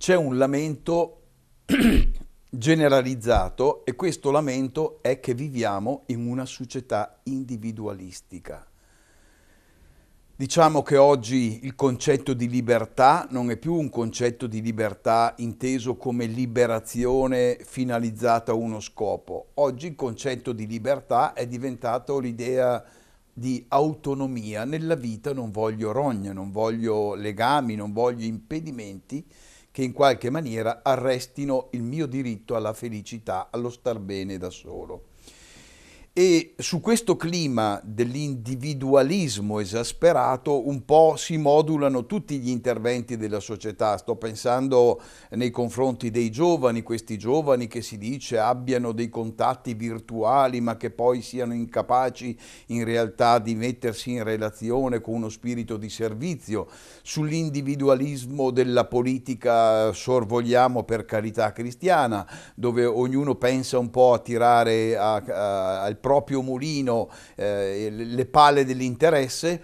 c'è un lamento generalizzato e questo lamento è che viviamo in una società individualistica. Diciamo che oggi il concetto di libertà non è più un concetto di libertà inteso come liberazione finalizzata a uno scopo. Oggi il concetto di libertà è diventato l'idea di autonomia. Nella vita non voglio rogne, non voglio legami, non voglio impedimenti, che in qualche maniera arrestino il mio diritto alla felicità, allo star bene da solo e su questo clima dell'individualismo esasperato un po' si modulano tutti gli interventi della società. Sto pensando nei confronti dei giovani, questi giovani che si dice abbiano dei contatti virtuali ma che poi siano incapaci in realtà di mettersi in relazione con uno spirito di servizio. Sull'individualismo della politica sorvogliamo per carità cristiana, dove ognuno pensa un po' a tirare a, a, al proprio mulino, eh, le pale dell'interesse,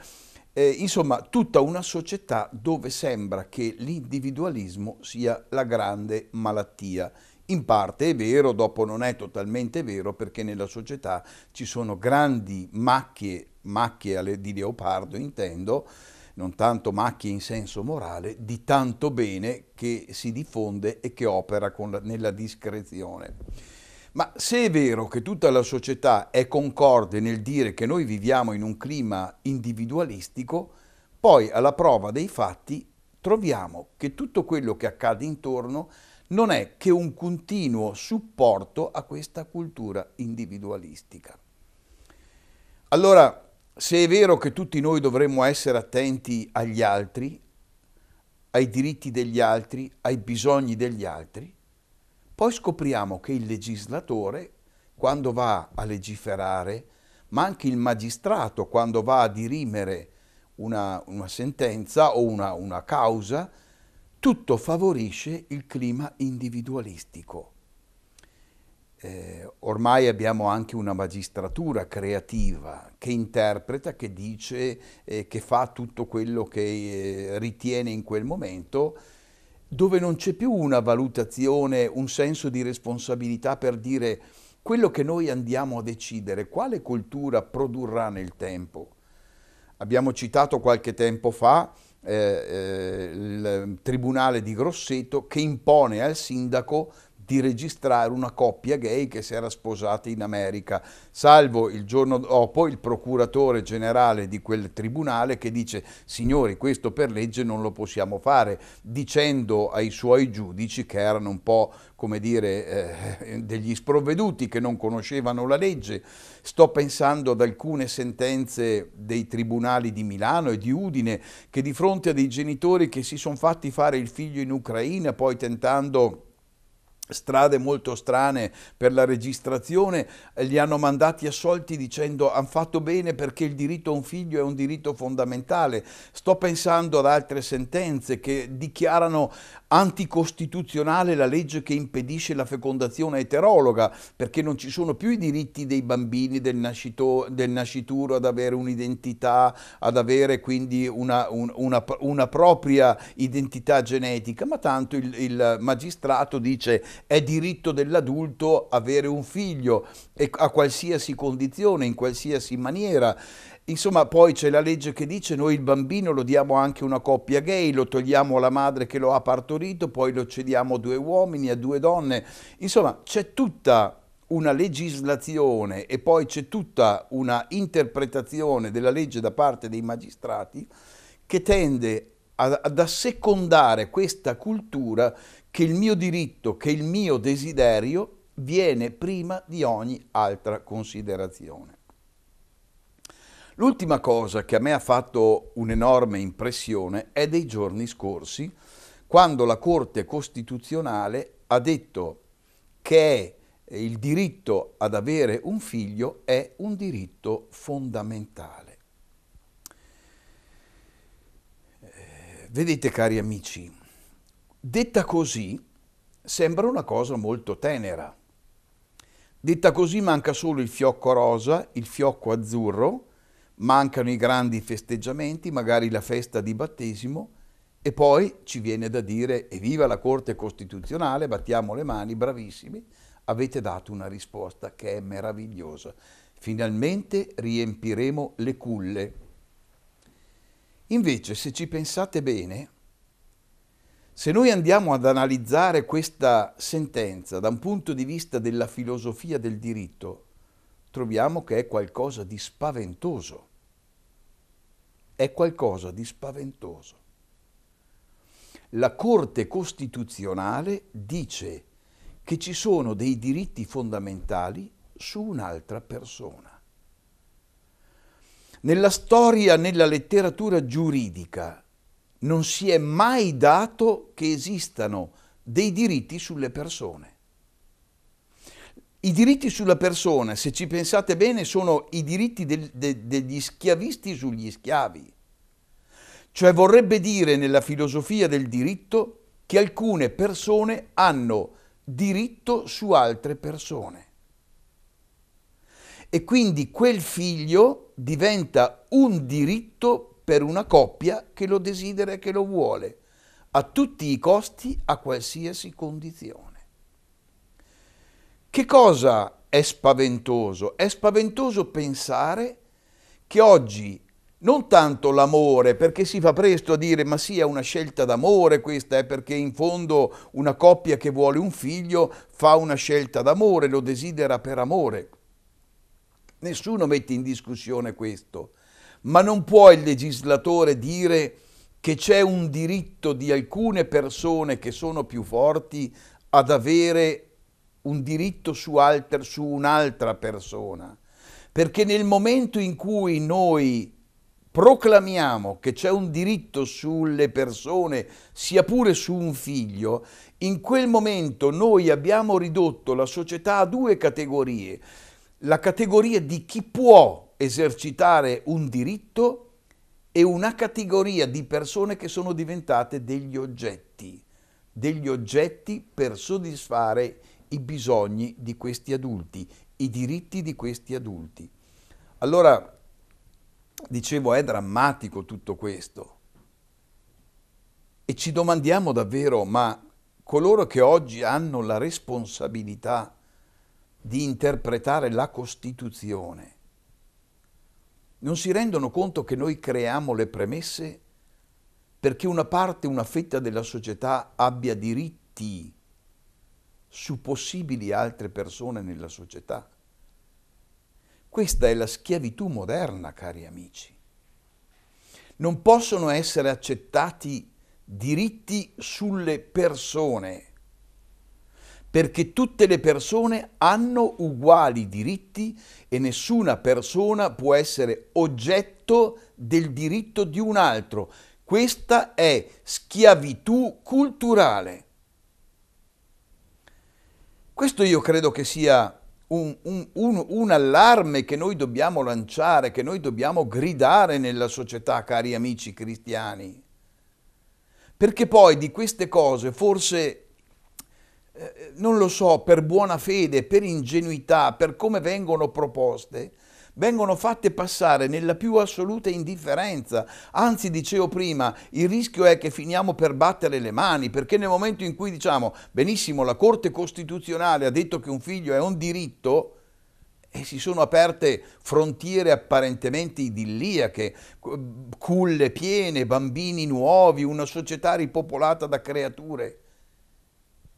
eh, insomma tutta una società dove sembra che l'individualismo sia la grande malattia. In parte è vero, dopo non è totalmente vero perché nella società ci sono grandi macchie, macchie di leopardo intendo, non tanto macchie in senso morale, di tanto bene che si diffonde e che opera la, nella discrezione. Ma se è vero che tutta la società è concorde nel dire che noi viviamo in un clima individualistico, poi alla prova dei fatti troviamo che tutto quello che accade intorno non è che un continuo supporto a questa cultura individualistica. Allora, se è vero che tutti noi dovremmo essere attenti agli altri, ai diritti degli altri, ai bisogni degli altri, poi scopriamo che il legislatore, quando va a legiferare, ma anche il magistrato, quando va a dirimere una, una sentenza o una, una causa, tutto favorisce il clima individualistico. Eh, ormai abbiamo anche una magistratura creativa che interpreta, che dice, eh, che fa tutto quello che eh, ritiene in quel momento dove non c'è più una valutazione, un senso di responsabilità per dire quello che noi andiamo a decidere, quale cultura produrrà nel tempo. Abbiamo citato qualche tempo fa eh, eh, il tribunale di Grosseto che impone al sindaco di registrare una coppia gay che si era sposata in America, salvo il giorno dopo il procuratore generale di quel tribunale che dice signori questo per legge non lo possiamo fare, dicendo ai suoi giudici che erano un po' come dire, eh, degli sprovveduti che non conoscevano la legge. Sto pensando ad alcune sentenze dei tribunali di Milano e di Udine che di fronte a dei genitori che si sono fatti fare il figlio in Ucraina, poi tentando strade molto strane per la registrazione, eh, li hanno mandati assolti dicendo hanno fatto bene perché il diritto a un figlio è un diritto fondamentale. Sto pensando ad altre sentenze che dichiarano anticostituzionale la legge che impedisce la fecondazione eterologa perché non ci sono più i diritti dei bambini del, nascito, del nascituro ad avere un'identità, ad avere quindi una, un, una, una, propria identità genetica, ma tanto il, il magistrato dice è diritto dell'adulto avere un figlio a qualsiasi condizione, in qualsiasi maniera. Insomma, poi c'è la legge che dice noi il bambino lo diamo anche a una coppia gay, lo togliamo alla madre che lo ha partorito, poi lo cediamo a due uomini, a due donne. Insomma, c'è tutta una legislazione e poi c'è tutta una interpretazione della legge da parte dei magistrati che tende ad assecondare questa cultura che il mio diritto, che il mio desiderio viene prima di ogni altra considerazione. L'ultima cosa che a me ha fatto un'enorme impressione è dei giorni scorsi, quando la Corte Costituzionale ha detto che eh, il diritto ad avere un figlio è un diritto fondamentale. Eh, vedete cari amici, Detta così sembra una cosa molto tenera. Detta così manca solo il fiocco rosa, il fiocco azzurro, mancano i grandi festeggiamenti, magari la festa di battesimo, e poi ci viene da dire evviva la Corte Costituzionale, battiamo le mani, bravissimi, avete dato una risposta che è meravigliosa. Finalmente riempiremo le culle. Invece, se ci pensate bene, se noi andiamo ad analizzare questa sentenza da un punto di vista della filosofia del diritto, troviamo che è qualcosa di spaventoso. È qualcosa di spaventoso. La Corte Costituzionale dice che ci sono dei diritti fondamentali su un'altra persona. Nella storia, nella letteratura giuridica, non si è mai dato che esistano dei diritti sulle persone. I diritti sulla persona, se ci pensate bene, sono i diritti del, de, degli schiavisti sugli schiavi. Cioè vorrebbe dire nella filosofia del diritto che alcune persone hanno diritto su altre persone. E quindi quel figlio diventa un diritto per una coppia che lo desidera e che lo vuole, a tutti i costi, a qualsiasi condizione. Che cosa è spaventoso? È spaventoso pensare che oggi non tanto l'amore, perché si fa presto a dire ma sì è una scelta d'amore questa, è eh, perché in fondo una coppia che vuole un figlio fa una scelta d'amore, lo desidera per amore. Nessuno mette in discussione questo ma non può il legislatore dire che c'è un diritto di alcune persone che sono più forti ad avere un diritto su, alter, su un'altra persona. Perché nel momento in cui noi proclamiamo che c'è un diritto sulle persone, sia pure su un figlio, in quel momento noi abbiamo ridotto la società a due categorie. La categoria di chi può esercitare un diritto e una categoria di persone che sono diventate degli oggetti, degli oggetti per soddisfare i bisogni di questi adulti, i diritti di questi adulti. Allora, dicevo, è drammatico tutto questo. E ci domandiamo davvero, ma coloro che oggi hanno la responsabilità di interpretare la Costituzione, non si rendono conto che noi creiamo le premesse perché una parte, una fetta della società abbia diritti su possibili altre persone nella società. Questa è la schiavitù moderna, cari amici. Non possono essere accettati diritti sulle persone perché tutte le persone hanno uguali diritti e nessuna persona può essere oggetto del diritto di un altro. Questa è schiavitù culturale. Questo io credo che sia un, un, un, un, allarme che noi dobbiamo lanciare, che noi dobbiamo gridare nella società, cari amici cristiani. Perché poi di queste cose forse eh, non lo so, per buona fede, per ingenuità, per come vengono proposte, vengono fatte passare nella più assoluta indifferenza. Anzi, dicevo prima, il rischio è che finiamo per battere le mani, perché nel momento in cui diciamo, benissimo, la Corte Costituzionale ha detto che un figlio è un diritto, e si sono aperte frontiere apparentemente idilliache, culle piene, bambini nuovi, una società ripopolata da creature.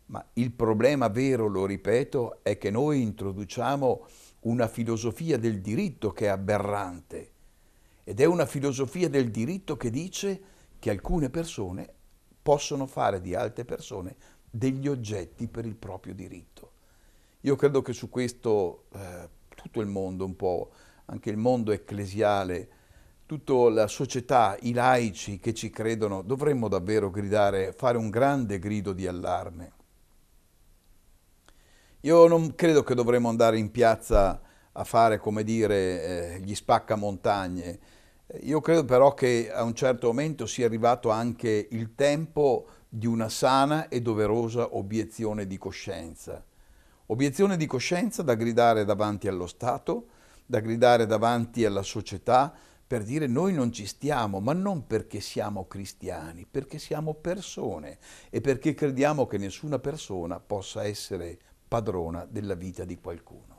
Ma il problema vero, lo ripeto, è che noi introduciamo una filosofia del diritto che è aberrante ed è una filosofia del diritto che dice che alcune persone possono fare di altre persone degli oggetti per il proprio diritto. Io credo che su questo eh, tutto il mondo un po', anche il mondo ecclesiale, tutta la società, i laici che ci credono, dovremmo davvero gridare, fare un grande grido di allarme. Io non credo che dovremmo andare in piazza a fare, come dire, eh, gli montagne. Eh, io credo però che a un certo momento sia arrivato anche il tempo di una sana e doverosa obiezione di coscienza. Obiezione di coscienza da gridare davanti allo Stato, da gridare davanti alla società, per dire noi non ci stiamo, ma non perché siamo cristiani, perché siamo persone e perché crediamo che nessuna persona possa essere padrona della vita di qualcuno.